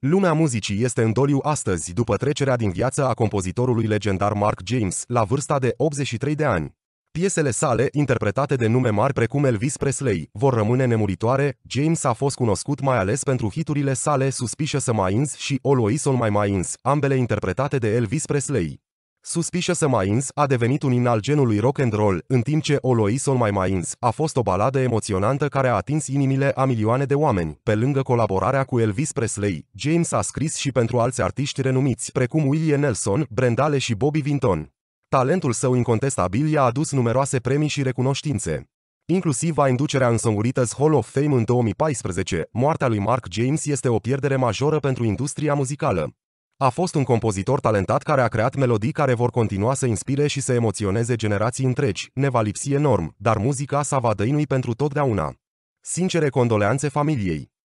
Lumea muzicii este în doliu astăzi după trecerea din viață a compozitorului legendar Mark James, la vârsta de 83 de ani. Piesele sale, interpretate de nume mari precum Elvis Presley, vor rămâne nemuritoare. James a fost cunoscut mai ales pentru hiturile sale Suspicious Minds și Always On My Minds, ambele interpretate de Elvis Presley. Suspicious Minds a devenit un imn al genului rock and roll, în timp ce Always On My Minds a fost o baladă emoționantă care a atins inimile a milioane de oameni. Pe lângă colaborarea cu Elvis Presley, James a scris și pentru alți artiști renumiți, precum Willie Nelson, Brendale și Bobby Vinton. Talentul său incontestabil i-a adus numeroase premii și recunoștințe inclusiv a inducerea în Songwriters Hall of Fame în 2014. Moartea lui Mark James este o pierdere majoră pentru industria muzicală. A fost un compozitor talentat care a creat melodii care vor continua să inspire și să emoționeze generații întregi, ne va lipsi enorm, dar muzica sa va dăinui pentru totdeauna. Sincere condoleanțe familiei!